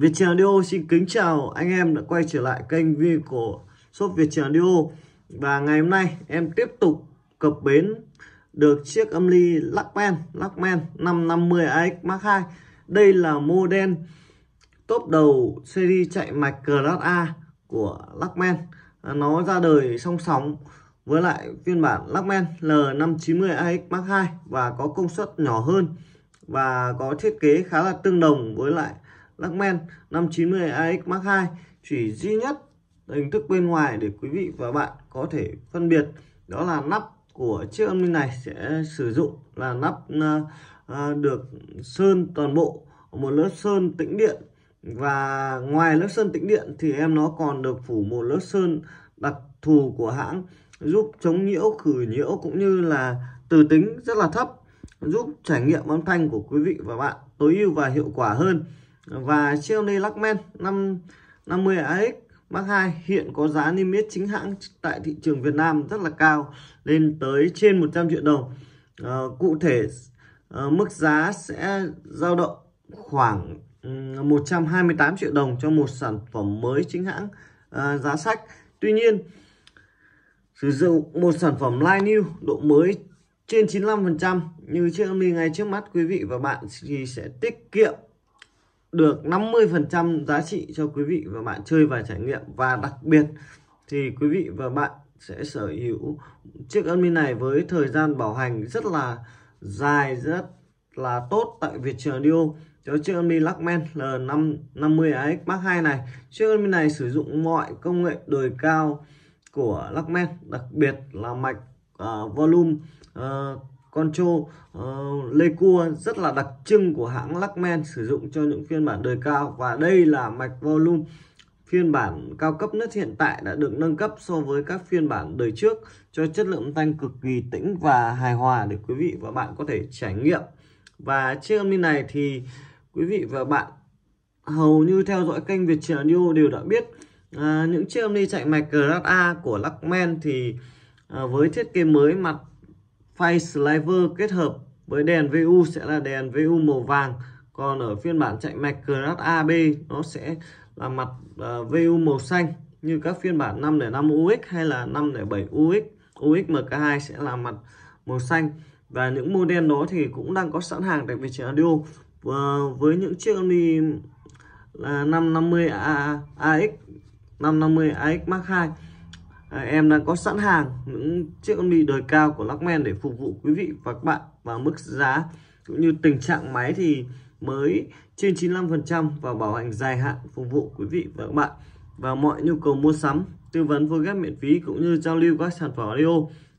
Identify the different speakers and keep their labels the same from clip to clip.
Speaker 1: Viettel Dio xin kính chào anh em đã quay trở lại kênh video của shop Viettel Dio và ngày hôm nay em tiếp tục cập bến được chiếc âm ly Luckman Luckman 550 AX Mark II đây là model top đầu series chạy mạch Class A của Luckman nó ra đời song sóng với lại phiên bản Luckman L590 AX Mark II và có công suất nhỏ hơn và có thiết kế khá là tương đồng với lại Lacmen 590 AX Mark II chỉ duy nhất hình thức bên ngoài để quý vị và bạn có thể phân biệt đó là nắp của chiếc âm ly này sẽ sử dụng là nắp ờ, ờ, được sơn toàn bộ một lớp sơn tĩnh điện và ngoài lớp sơn tĩnh điện thì em nó còn được phủ một lớp sơn đặc thù của hãng giúp chống nhiễu khử nhiễu cũng như là từ tính rất là thấp giúp trải nghiệm âm thanh của quý vị và bạn tối ưu và hiệu quả hơn và Xiaomi Luckman 5 50 AX Mark 2 hiện có giá niêm yết chính hãng tại thị trường Việt Nam rất là cao lên tới trên 100 triệu đồng à, cụ thể à, mức giá sẽ dao động khoảng 128 triệu đồng cho một sản phẩm mới chính hãng à, giá sách Tuy nhiên sử dụng một sản phẩm line new độ mới trên 95% như chiếc Xiaomi ngay trước mắt quý vị và bạn thì sẽ tiết kiệm được 50% giá trị cho quý vị và bạn chơi và trải nghiệm và đặc biệt thì quý vị và bạn sẽ sở hữu chiếc Redmi này với thời gian bảo hành rất là dài rất là tốt tại Việt Video cho chiếc Redmi Luckman L550AX Mark II này chiếc Redmi này sử dụng mọi công nghệ đời cao của Luckman đặc biệt là mạch uh, volume uh, con trô uh, ờ, lê cua rất là đặc trưng của hãng Lacmen sử dụng cho những phiên bản đời cao và đây là mạch volume phiên bản cao cấp nhất hiện tại đã được nâng cấp so với các phiên bản đời trước cho chất lượng tăng cực kỳ tĩnh và hài hòa để quý vị và bạn có thể trải nghiệm và chiếc âm này thì quý vị và bạn hầu như theo dõi kênh Việt Trẻ Audio đều đã biết à, những chiếc âm ly chạy mạch Grad A của Lacmen thì à, với thiết kế mới mặt phay sliver kết hợp với đèn VU sẽ là đèn VU màu vàng còn ở phiên bản chạy mạch Crat AB nó sẽ là mặt uh, à, VU màu xanh như các phiên bản 5 5 UX hay là 5 7 UX UX MK2 sẽ là mặt màu xanh và những model đó thì cũng đang có sẵn hàng tại Vietjet Audio và với những chiếc Omni là 550 AX 550 AX Mark 2 À, em đang có sẵn hàng những chiếc âm ly đời cao của Lockman để phục vụ quý vị và các bạn và mức giá cũng như tình trạng máy thì mới trên 95% và bảo hành dài hạn phục vụ quý vị và các bạn và mọi nhu cầu mua sắm tư vấn vô ghép miễn phí cũng như giao lưu các sản phẩm audio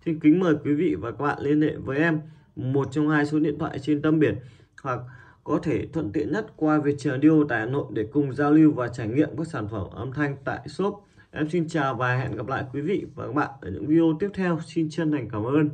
Speaker 1: thì kính mời quý vị và các bạn liên hệ với em một trong hai số điện thoại trên tâm biển hoặc có thể thuận tiện nhất qua Viettel Audio tại Hà Nội để cùng giao lưu và trải nghiệm các sản phẩm âm thanh tại shop Em xin chào và hẹn gặp lại quý vị và các bạn ở những video tiếp theo. Xin chân thành cảm ơn.